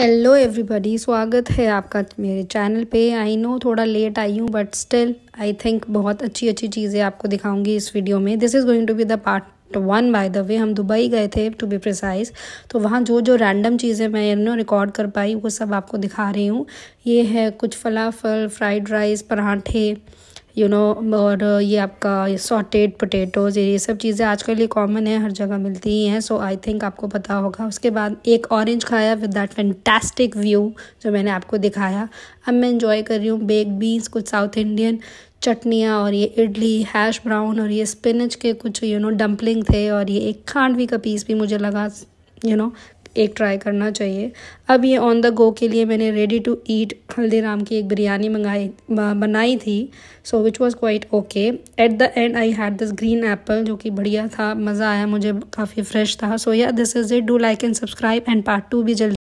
hello everybody स्वागत है आपका मेरे चैनल पे आई नो थोड़ा लेट आई हूँ बट स्टिल आई थिंक बहुत अच्छी अच्छी चीज़ें आपको दिखाऊंगी इस वीडियो में this is going to be the part one by the way हम दुबई गए थे टू बी प्रिसाइज तो वहाँ जो जो रैंडम चीज़ें मैं नो रिकॉर्ड कर पाई वो सब आपको दिखा रही हूँ ये है कुछ फलाफल फ्राइड राइस पराठे यू you नो know, और ये आपका सॉटेड पोटैटोज़ ये सब चीज़ें आजकल ये कॉमन है हर जगह मिलती ही हैं सो आई थिंक आपको पता होगा उसके बाद एक ऑरेंज खाया विद दैट फैंटास्टिक व्यू जो मैंने आपको दिखाया अब मैं इन्जॉय कर रही हूँ बेग बीन्स कुछ साउथ इंडियन चटनियाँ और ये इडली हैश ब्राउन और ये स्पिनच के कुछ यू नो डम्पलिंग थे और ये एक खांडवी का पीस भी मुझे लगा यू नो एक ट्राई करना चाहिए अब ये ऑन द गो के लिए मैंने रेडी टू ईट हल्दीराम की एक बिरयानी मंगाई बनाई थी so which was quite okay at the end I had this green apple जो कि बढ़िया था मज़ा आया मुझे काफ़ी फ्रेश था so yeah this is it do like and subscribe and part two भी जल्दी